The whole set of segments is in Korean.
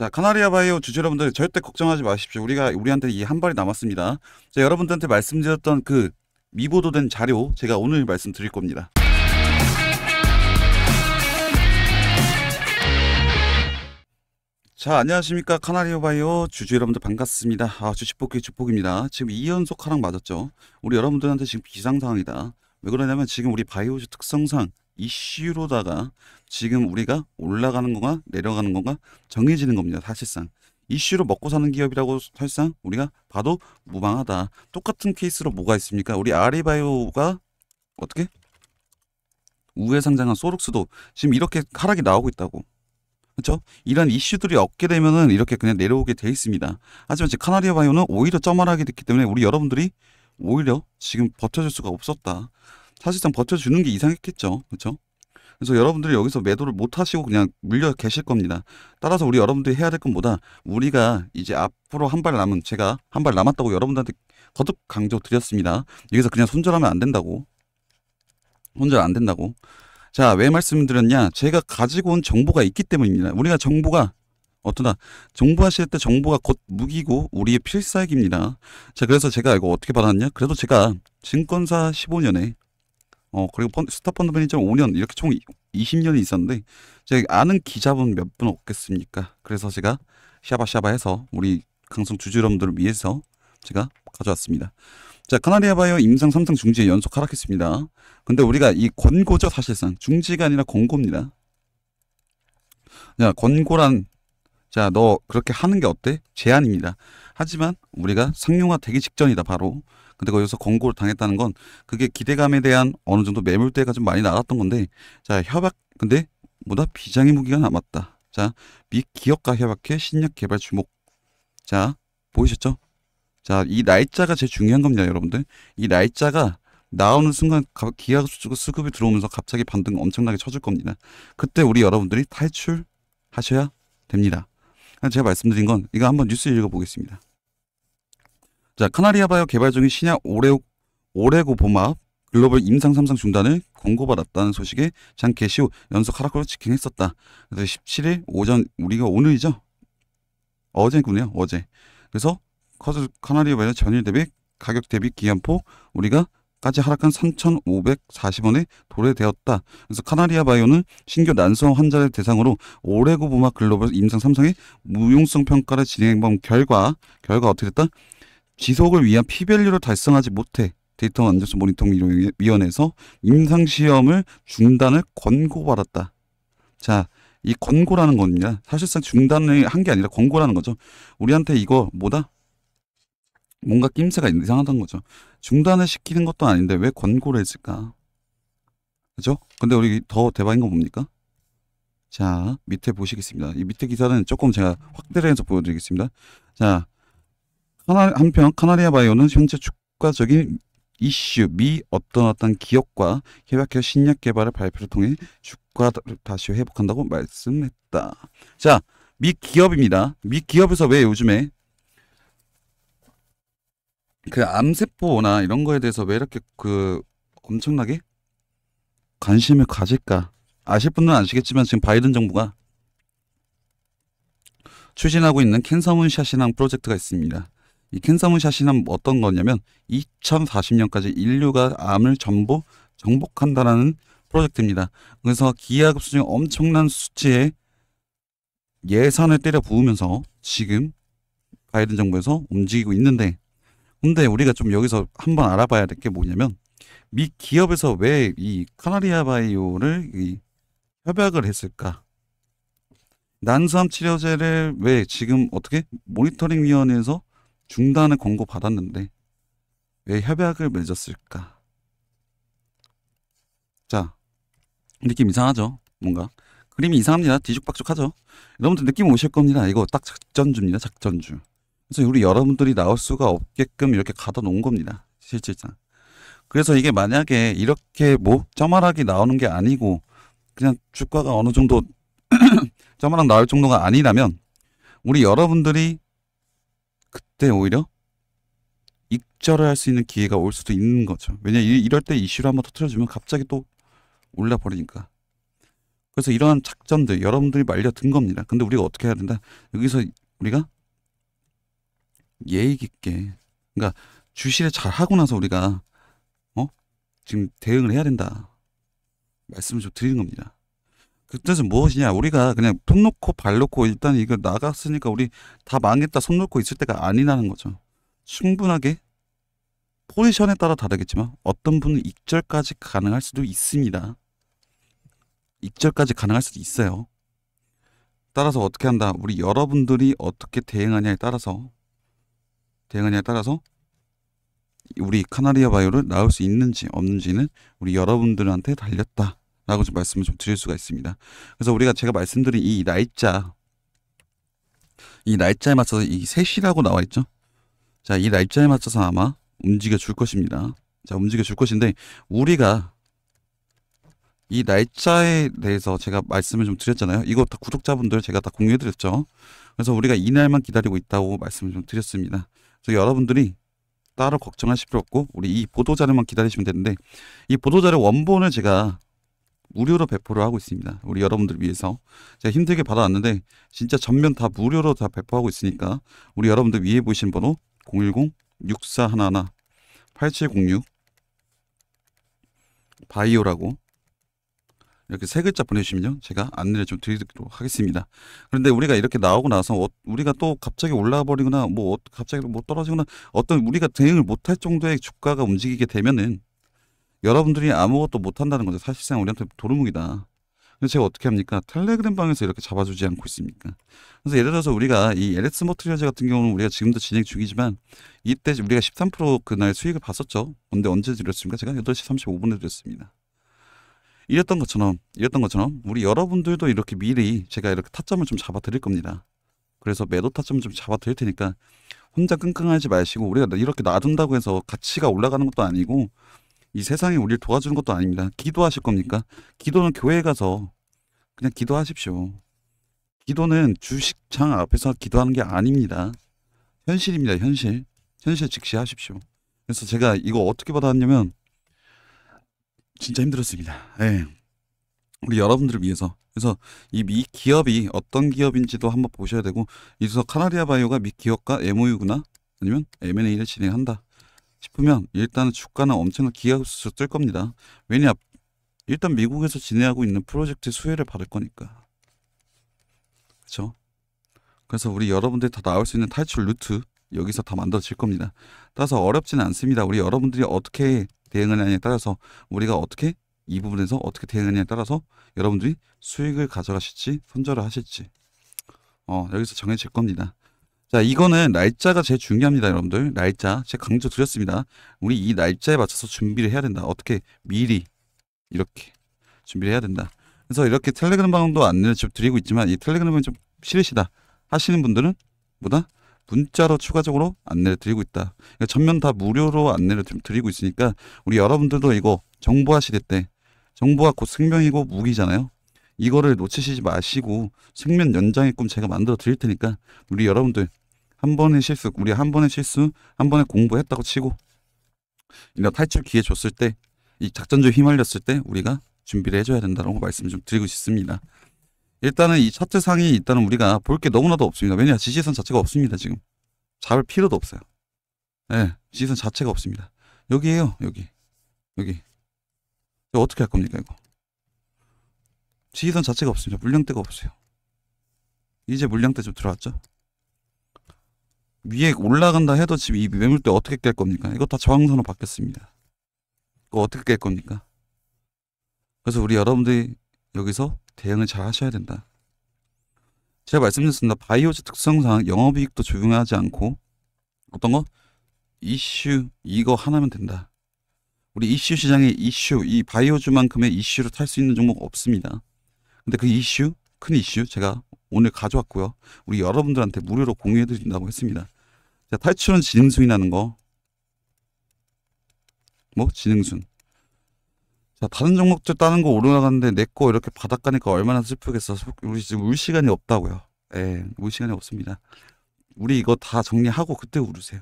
자, 카나리아 바이오 주주 여러분들 절대 걱정하지 마십시오. 우리가 우리한테 이 한 발이 남았습니다. 자, 여러분들한테 말씀드렸던 그 미보도된 자료 제가 오늘 말씀드릴 겁니다. 자 안녕하십니까 카나리아 바이오 주주 여러분들 반갑습니다 아 주식복귀 주폭입니다 지금 2연속 하락 맞았죠 우리 여러분들한테 지금 비상 상황이다 왜 그러냐면 지금 우리 바이오주 특성상 이슈로다가 지금 우리가 올라가는 건가 내려가는 건가 정해지는 겁니다. 사실상 이슈로 먹고 사는 기업이라고 사실상 우리가 봐도 무방하다. 똑같은 케이스로 뭐가 있습니까? 우리 아리바이오가 어떻게 우회 상장한 소룩스도 지금 이렇게 하락이 나오고 있다고. 그렇죠? 이런 이슈들이 없게 되면은 이렇게 그냥 내려오게 돼 있습니다. 하지만 지금 카나리아 바이오는 오히려 점하게 됐기 때문에 우리 여러분들이 오히려 지금 버텨줄 수가 없었다. 사실상 버텨주는 게 이상했겠죠. 그렇죠? 그래서 여러분들이 여기서 매도를 못 하시고 그냥 물려 계실 겁니다. 따라서 우리 여러분들이 해야 될 것보다 우리가 이제 앞으로 한 발 남은 제가 한 발 남았다고 여러분들한테 거듭 강조 드렸습니다. 여기서 그냥 손절하면 안 된다고. 손절 안 된다고. 자, 왜 말씀드렸냐? 제가 가지고 온 정보가 있기 때문입니다. 우리가 정보가 어떠나 정보하실 때 정보가 곧 무기고 우리의 필살기입니다. 자, 그래서 제가 이거 어떻게 받았냐? 그래도 제가 증권사 15년에 어 그리고 스타 펀드맨이 5년 이렇게 총 20년이 있었는데 제가 아는 기자분 몇 분 없겠습니까? 그래서 제가 샤바샤바 해서 우리 강성 주주 여러분들을 위해서 제가 가져왔습니다. 자, 카나리아 바이오 임상 3상 중지 에 연속 하락했습니다. 근데 우리가 이 권고죠, 사실상. 중지가 아니라 권고입니다. 자, 권고란, 자, 너 그렇게 하는 게 어때? 제안입니다. 하지만 우리가 상용화 되기 직전이다, 바로. 근데 거기서 권고를 당했다는 건 그게 기대감에 대한 어느 정도 매물대가 좀 많이 나갔던 건데 자 협약 근데 뭐다 비장의 무기가 남았다. 자 미 기업과 협약해 신약 개발 주목. 자 보이셨죠? 자 이 날짜가 제일 중요한 겁니다, 여러분들. 이 날짜가 나오는 순간 기하급 수주고 수급이 들어오면서 갑자기 반등 엄청나게 쳐줄 겁니다. 그때 우리 여러분들이 탈출하셔야 됩니다. 제가 말씀드린 건 이거 한번 뉴스 읽어보겠습니다. 자, 카나리아바이오 개발 중인 신약 오레오, 오레고 보합 글로벌 임상 3상 중단을 권고받았다는 소식에 장 개시후 연속 하락으로 직행했었다. 그래서 17일 오전 우리가 오늘이죠? 어제군요. 어제. 그래서 커즈 카나리아바이오 전일 대비 가격 대비 기한포 우리가 까지 하락한 3,540원에 도래되었다. 그래서 카나리아 바이오는 신규 난소암 환자를 대상으로 오레고보마 글로벌 임상 삼성의 무용성 평가를 진행한 결과 결과 어떻게 됐다? 지속을 위한 피밸류를 달성하지 못해 데이터 안전성 모니터링 위원회에서 임상 시험을 중단을 권고받았다. 자, 이 권고라는 겁니다. 사실상 중단을 한 게 아니라 권고라는 거죠. 우리한테 이거 뭐다? 뭔가 낌새가 이상하다 거죠. 중단을 시키는 것도 아닌데 왜 권고를 했을까? 그죠? 근데 우리 더 대박인 건 뭡니까? 자, 밑에 보시겠습니다. 이 밑에 기사는 조금 제가 확대를 해서 보여드리겠습니다. 자, 한편 카나리아 바이오는 현재 주가적인 이슈 미 어떤 어떤 기업과 협약해 신약 개발을 발표를 통해 주가를 다시 회복한다고 말씀했다. 자, 미 기업입니다. 미 기업에서 왜 요즘에 그 암세포나 이런 거에 대해서 왜 이렇게 그 엄청나게 관심을 가질까? 아실 분은 아시겠지만 지금 바이든 정부가 추진하고 있는 캔서문샷이라 프로젝트가 있습니다. 이캔사무샷이란 어떤 거냐면 2040년까지 인류가 암을 전부 정복한다라는 프로젝트입니다. 그래서 기하급수 중 엄청난 수치의 예산을 때려 부으면서 지금 바이든 정부에서 움직이고 있는데 근데 우리가 좀 여기서 한번 알아봐야 될 게 뭐냐면 미 기업에서 왜 이 카나리아 바이오를 이 협약을 했을까? 난소암 치료제를 왜 지금 어떻게 모니터링 위원회에서 중단을 권고받았는데 왜 협약을 맺었을까? 자, 느낌 이상하죠? 뭔가. 그림이 이상합니다. 뒤죽박죽하죠? 여러분들 느낌 오실 겁니다. 이거 딱 작전주입니다. 작전주. 그래서 우리 여러분들이 나올 수가 없게끔 이렇게 가둬 놓은 겁니다. 실질상. 그래서 이게 만약에 이렇게 뭐 점화락이 나오는 게 아니고 그냥 주가가 어느 정도 점화락 나올 정도가 아니라면 우리 여러분들이 그때 오히려 익절할수 있는 기회가 올 수도 있는 거죠. 왜냐 면 이럴 때 이슈를 한번 터트려주면 갑자기 또 올라버리니까. 그래서 이러한 작전들 여러분들이 말려든 겁니다. 근데 우리가 어떻게 해야 된다? 여기서 우리가 예의 깊게 그러니까 주시를 잘 하고 나서 우리가 어 지금 대응을 해야 된다 말씀을 좀 드리는 겁니다. 그 뜻은 무엇이냐? 우리가 그냥 톱 놓고 발 놓고 일단 이거 나갔으니까 우리 다 망했다 손 놓고 있을 때가 아니라는 거죠. 충분하게 포지션에 따라 다르겠지만 어떤 분은 익절까지 가능할 수도 있습니다. 익절까지 가능할 수도 있어요. 따라서 어떻게 한다? 우리 여러분들이 어떻게 대응하냐에 따라서 대응하냐에 따라서 우리 카나리아 바이오를 나올 수 있는지 없는지는 우리 여러분들한테 달렸다. 라고 좀 말씀을 좀 드릴 수가 있습니다. 그래서 우리가 제가 말씀드린 이 날짜, 이 날짜에 맞춰서 이 3시라고 나와 있죠? 자, 이 날짜에 맞춰서 아마 움직여 줄 것입니다. 자, 움직여 줄 것인데, 우리가 이 날짜에 대해서 제가 말씀을 좀 드렸잖아요. 이거 다 구독자분들 제가 다 공유해드렸죠. 그래서 우리가 이날만 기다리고 있다고 말씀을 좀 드렸습니다. 그래서 여러분들이 따로 걱정하실 필요 없고, 우리 이 보도자료만 기다리시면 되는데, 이 보도자료 원본을 제가 무료로 배포를 하고 있습니다. 우리 여러분들 위해서 제가 힘들게 받아왔는데 진짜 전면 다 무료로 다 배포하고 있으니까 우리 여러분들 위에 보신 이 번호 010 6411 8706 바이오라고 이렇게 세 글자 보내주시면요. 제가 안내를 좀 드리도록 하겠습니다. 그런데 우리가 이렇게 나오고 나서 어, 우리가 또 갑자기 올라와 버리거나 뭐 어, 갑자기 뭐 떨어지거나 어떤 우리가 대응을 못할 정도의 주가가 움직이게 되면은 여러분들이 아무것도 못한다는 거죠. 사실상 우리한테 도루묵이다. 그래서 제가 어떻게 합니까? 텔레그램 방에서 이렇게 잡아주지 않고 있습니까? 그래서 예를 들어서 우리가 이 LX 머트리얼즈 같은 경우는 우리가 지금도 진행 중이지만 이때 우리가 13% 그날 수익을 봤었죠. 근데 언제 드렸습니까? 제가 8시 35분에 드렸습니다. 이랬던 것처럼 이랬던 것처럼 우리 여러분들도 이렇게 미리 제가 이렇게 타점을 좀 잡아 드릴 겁니다. 그래서 매도 타점을 좀 잡아 드릴 테니까 혼자 끙끙하지 마시고 우리가 이렇게 놔둔다고 해서 가치가 올라가는 것도 아니고 이 세상이 우리를 도와주는 것도 아닙니다. 기도하실 겁니까? 기도는 교회에 가서 그냥 기도하십시오. 기도는 주식창 앞에서 기도하는 게 아닙니다. 현실입니다. 현실. 현실 직시하십시오. 그래서 제가 이거 어떻게 받아왔냐면 진짜 힘들었습니다. 예. 우리 여러분들을 위해서. 그래서 이 미 기업이 어떤 기업인지도 한번 보셔야 되고 이래서 카나리아 바이오가 미 기업과 MOU구나 아니면 M&A를 진행한다. 싶으면 일단은 주가는 엄청난 기하급수로 뜰 겁니다. 왜냐? 일단 미국에서 진행하고 있는 프로젝트 수혜를 받을 거니까. 그렇죠? 그래서 우리 여러분들이 다 나올 수 있는 탈출 루트 여기서 다 만들어질 겁니다. 따라서 어렵지는 않습니다. 우리 여러분들이 어떻게 대응하냐에 따라서 우리가 어떻게 이 부분에서 어떻게 대응하냐에 따라서 여러분들이 수익을 가져가실지 손절을 하실지 어, 여기서 정해질 겁니다. 자, 이거는 날짜가 제일 중요합니다, 여러분들. 날짜. 제가 강조 드렸습니다. 우리 이 날짜에 맞춰서 준비를 해야 된다. 어떻게 미리 이렇게 준비를 해야 된다. 그래서 이렇게 텔레그램 방도 안내를 좀 드리고 있지만 이 텔레그램은 좀 싫으시다 하시는 분들은 뭐다? 문자로 추가적으로 안내를 드리고 있다. 그러니까 전면 다 무료로 안내를 드리고 있으니까 우리 여러분들도 이거 정보화 시대 때 정보화 곧 생명이고 무기잖아요. 이거를 놓치시지 마시고 생명 연장의 꿈 제가 만들어 드릴 테니까 우리 여러분들 한 번의 실수, 우리 한 번의 실수, 한 번의 공부했다고 치고 이런 탈출 기회 줬을 때, 이작전주 휘말렸을 때 우리가 준비를 해줘야 된다는 거 말씀 좀 드리고 싶습니다. 일단은 이 차트 상이 일단은 우리가 볼 게 너무나도 없습니다. 왜냐 지지선 자체가 없습니다 지금 잡을 필요도 없어요. 네, 예, 지지선 자체가 없습니다. 여기에요 여기 여기 이거 어떻게 할 겁니까 이거 지지선 자체가 없습니다. 물량대가 없어요. 이제 물량대 좀 들어왔죠? 위에 올라간다 해도 지금 이 매물대 어떻게 깰 겁니까? 이거 다 저항선으로 바뀌었습니다. 이거 어떻게 깰 겁니까? 그래서 우리 여러분들이 여기서 대응을 잘 하셔야 된다. 제가 말씀드렸습니다. 바이오즈 특성상 영업이익도 조용하지 않고 어떤 거? 이슈 이거 하나면 된다. 우리 이슈 시장에 이슈 이 바이오즈만큼의 이슈로 탈 수 있는 종목 없습니다. 근데 그 이슈 큰 이슈 제가 오늘 가져왔고요. 우리 여러분들한테 무료로 공유해 드린다고 했습니다. 자, 탈출은 지능순이라는 거. 뭐? 지능순. 자, 다른 종목들 따는 거 오르나가는데 내 거 이렇게 바닥가니까 얼마나 슬프겠어. 우리 지금 울 시간이 없다고요. 예, 울 시간이 없습니다. 우리 이거 다 정리하고 그때 울으세요.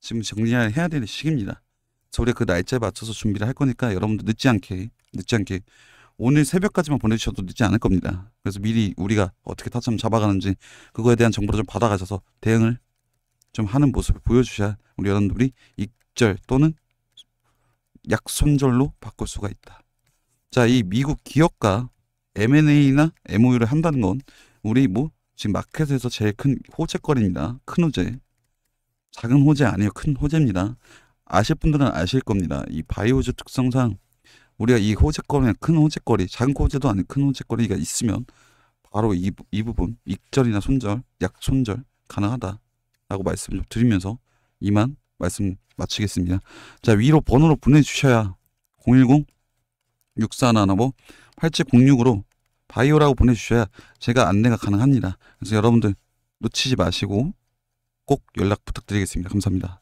지금 정리해야 되는 시기입니다. 저 우리 그 날짜에 맞춰서 준비를 할 거니까 여러분들 늦지 않게, 늦지 않게 오늘 새벽까지만 보내주셔도 늦지 않을 겁니다. 그래서 미리 우리가 어떻게 타점 잡아가는지 그거에 대한 정보를 좀 받아가셔서 대응을 좀 하는 모습을 보여주셔야 우리 여러분들이 익절 또는 약손절로 바꿀 수가 있다. 자, 이 미국 기업과 M&A나 MOU를 한다는 건 우리 뭐 지금 마켓에서 제일 큰 호재거리입니다. 큰 호재. 작은 호재 아니요큰 호재입니다. 아실 분들은 아실 겁니다. 이 바이오즈 특성상 우리가 이 호재거리, 큰 호재거리, 작은 호재도 아닌 큰 호재거리가 있으면 바로 이, 이 부분, 익절이나 손절, 약손절 가능하다. 라고 말씀 을 드리면서 이만 말씀 마치겠습니다. 자 위로 번호로 보내주셔야 010-6415-8706으로 바이오라고 보내주셔야 제가 안내가 가능합니다. 그래서 여러분들 놓치지 마시고 꼭 연락 부탁드리겠습니다. 감사합니다.